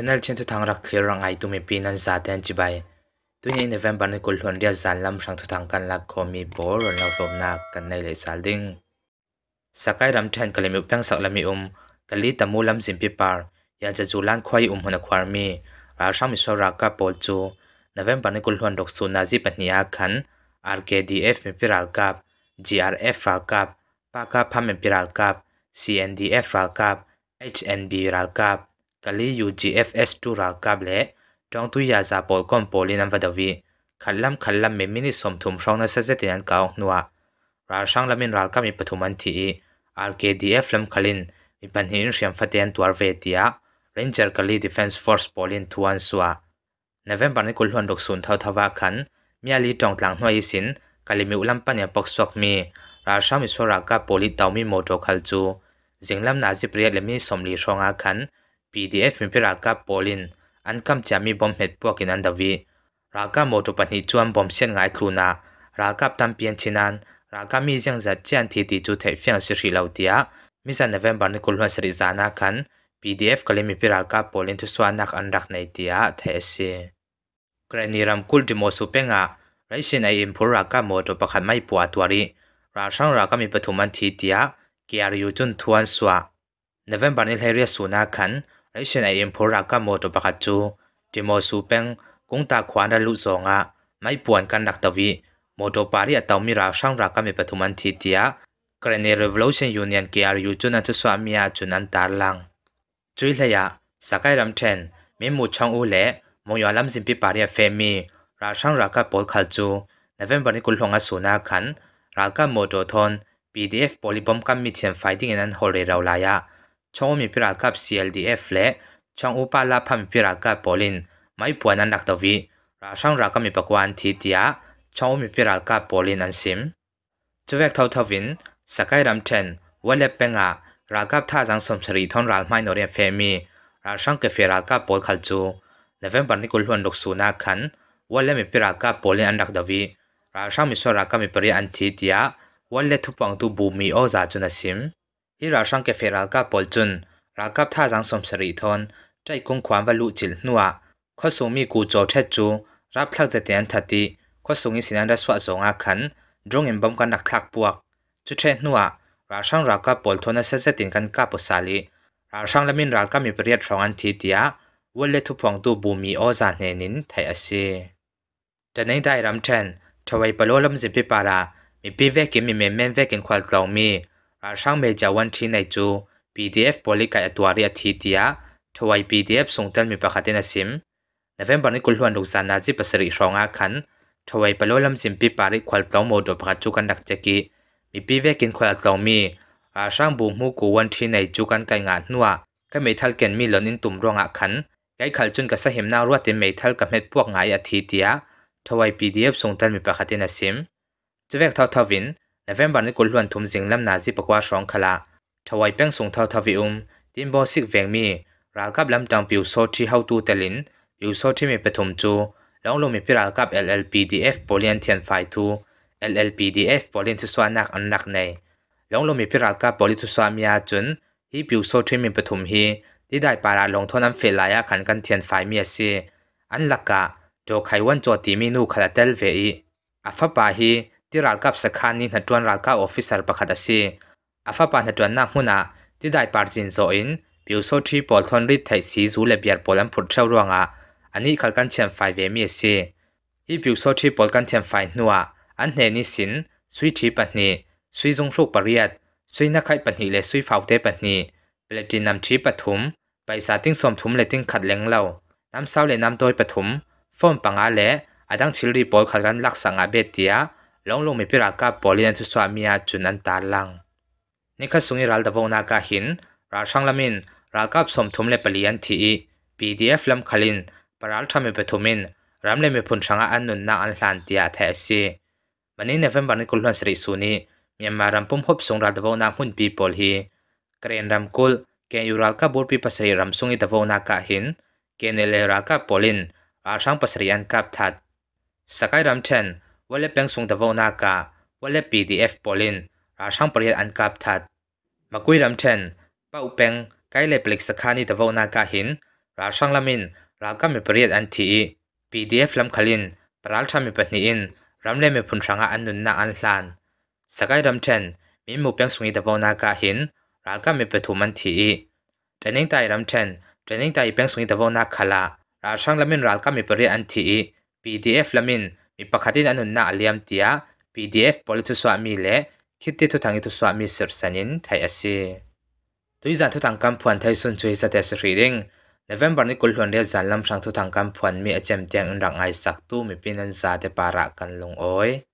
ชนัลเชนทุทางรักเทียรังไอตุมีปีนันซาเตนจีบไปตุยในเดืนบันนี้กุลหุนเดียจันลัำสังทุทางกันลักคมีบอร์นเราสมนักกันในเลสซาดิงสกายรัมเทนกลิมิพังสักลมีอุมกลลิตามูลำซิมพิปาร์ยาจะจูลันควายอุมหันควารมี อาชามิสวรากาปอลจูในเดืนบันนี้กุลหุนดอกซูนาจิปัญญาขันอาร์เคดีเอฟมีพิรักกับจีอาร์เอฟรักกับปากาพามีพิรักกับซีเอ็นดีเอฟรักกับเอชเอ็นบีรักกับกลียูจีเอฟเอสตูรากับเลจองตุยาซาปอลกอมโปลินันวัดวีขัดลำขัลลัมเมมินิสมทุมครองนั้นเสจตินันเก่าหนัวราช่างละมินรากามีปฐุมันทีอาร์เคดีเอฟลำขลินมีปัญหาเสียงฟัดเตียนตัวเวทียเรนเจอร์กลีดิฟเอนส์ฟอร์สโปลินทวันสัวในเว็บบันนีกุณหลวนดกสุนทาวทว่าขัน มีอาลีจองหลังหน่วยสินกลีมีอุลัมปันยาปกสวกมีราช่างมีสวรากาโปลิตาวมีโมโตคัลจูจิงลำนาจิเปรียดและมีสมลีชองอาขัน PDF เี็พิรากาโปลินอันคำจามีบอมเหดพวกินันดวีรากาโมตุปันิจวนบอมเชียนไงครูนารากาตัมเปียนชินันรากามีเสียงจัดเจียนทีตีจุเทฟียงสิริลาวเดียมิสันเนเวมบาร์นิคุลมาสริจานาคัน PDF ก็เลิมีพิรากาโปลินทุสวานักอันรักในเดียเทเซกรณีรำคุลดิโมสุเปงะไรเชนไออิมพูรากาโมตุปขันไม่ปวดตัวรีราช่างราก็มีปฐุมันทีเดียเกียรยุจุนทวนสวาเนเวมบาร์นิเฮเรียสุนาคันไรเชนไอเอ็มพอรักก็หมตประาศจูที่มมสูเป็งกุ้งตาขวานระลุสองะไม่ป่วนกันนักตัวีโมอตปารีอัตมิราช่างรักก็มีปฐุมันทีเดียกรณีเรเวลชันยูเนียนเกียร์ยูจุนันทุสวามีาจุนันตาลังจุยเลยสกายรัมเชนมีมูช่องอูเล่มยอลัมซิมพีปารีเฟมีราช่างรักก็ปอลขัดจูในเวมบันิกุลหงอสุนาขันรักก็โมอตทอน PDF ปอลิบอมกันมิเทียนไฟติ้งนั้นฮอลเรเราลายะช่องมีพิรากับ CLDF และช่องอุปาลาพมีพิรากับปอลินไม่ปวนันดักตวีราช่างรักมีปกวันทีเดียช่องมีพิรากับปอลินอันซิมจเวกเท่าทวินสกายรัมเทนวันเล็บเป็นอารากับท่าจังสมสรีทอนรักไม่นอเรียนเฟมีราช่างเกฟิรากับปอลคัลจูเลเวนบันนิกุลหวนดกสูนาขัน วันเล็บมีพิรากับปอลินอันดักตวีราช่างมีสวรากัมีปริอันทีเดียวันเล็บทุบังตูบูมีโอซาจุนซิมฮิราชังเกฟรัลกับปอลจุนรากับท่าจังสมสรีทอนใจกุ้งความวัลุจิลนัวข้อสูงมีกูโจเทจูรับทักเจตียนทัดดีข้อสูงอิสินันดาสวะสงอาขันดรงเอ็มบอมกันนักทักปวกจุเทนัวราชังรากับปอลทอนเซเซตินกันกับปสาลีราชังละมินรากับมีเปรียดรองอันทีเดียวันเลทุพองตูบูมีออจานเนนินไทยอาชีแต่ในได้รำเชนทวายปโลลำจิปิปารามีปีเวกิมีเมเมนเวกินควาลตองมี arshang me jawan thi nei chu pdf polika atwari athi tia thawai pdf songtal mi pakhatin asim november ni kulhuan rukzana chi pasari hronga khan thawai palolam simpi pari khwaltlaw mo do pakha chu kan dak cheki mi pi ve kin khwal tlaw mi arshang bu mu ku wan thi nei chu kan kai nga hnuwa ka meithal ken mi lonin tum ronga khan kai khal chun ka sa him na ruatin meithal ka met puak ngai athi tia thawai pdf songtal mi pakhatin asim chuvek thaw thawin นเวมบันกุลวนทุมสิงลำนาซิปกว่าสองขละทวายเป่งสูงเท่าทวีอุ่มดินบอสิกเวงมีราลกับลำจังปิวโซที่เฮาตูเตลินปิวโซที่มีปฐมจูลองลงมีพิราลกับ LLPDF โปเลียนเทียนไฟทู LLPDF โปเลียนทุสวานักอันนักในลองลงมีพิราลกับโปลิทุสวามียาจุนฮีปิวโซที่มีปฐมฮีที่ได้ปาราลงท่อน้ำเฟลายาขันกันเทียนไฟมีสซีอันลักกะโดไขวันจอตีมีนูคาราเตลเวีอัฟปาฮีที่รักกับสักคันนี้นัดจวนรักกับออฟฟิศประคดสิอาฟ้าปานนัดจวนนักมุนาที่ได้ปาร์จินโซอินผิวโซทีบอลทอนริดไทยสีซูเลเบียร์บอลันผุดเช่าร่วงอ่ะอันนี้ขัดกันเชียนไฟเวมีสีที่ผิวโซทีบอลกันเชียนไฟนัวอันเนนิสินสุยทีปันนีสุยจงสุกปริยัดสุยนักข่ปันนีและสุยฟาวเตปันนีเปลตินนำทีปฐุมไปสาติ้งสมถุมเลติ้งขัดเล้งเล่าน้ำเศร้าและน้ำโดยปฐุมฟ้อมปังอาและอาดังชิลรีบอลขัดกันลักสังอาเบเตียลองลงมีพิรากาปอลินันทุสวามียจุนอันตาลังนี่คือสุงิรัลดะวงนากาหินราชังลามินรากับสมทุมเลปลียนทีปีดีเอฟลำคลินปราลทำมีปทุมินรำเลมีพุนชังอันนุนนาอันหลานเตียแทสีมันนี้เนฟเฟมบันกุลฮันสริสุนีมีมารำพุ่มพบสุงรัลดะวงนาหุ่นปีปอลฮีเกรนรำกุลเกยูรัลกับบุรปีปัสรีรำสุงิดะวงนากาหินเกนเลรากับปอลินราชังปัสรีอันกับทัดสกายรำเชนวันเล็บแปงสงตะวนนากาวันเล็บีดีเอลินราช่างปริยัดอันกับทัดมากุยรำเชนป้าอุปงไกลเล็บเล็กสกานิตะวันนากาหิน ราช่างละมินรากามีปริยัดอันทีดีเอฟลำคลินปราลชามีปัิอินรำเล่มีพุนรังอันนุนนาอันลานสกายรำเชนมีมูเปงสงตะวันนากาหินรากามีปฐุมันทีเจนิงไตรำเชนเจนิงไตเปงนสงตะวันนาคลาราช่างละมินรากามีปริยัดอันทีดีเอฟละมินมีปกติอันนุนน่าเลี้ยมเตีย PDF บริทุสวามีเล่คิดที่ทุทังทุสวามีสุดสนินไทยเอซีตุยจันทุทังกำพวนไทยสุนชุยสเตสรีดิงนเดือาร์นี่กุลหวนเรียจันลำชังทุทังกำพวนมีอาจมเตียงอันรังไอสักตู้มีปีนันซาเตปาระกันลงโอ้ย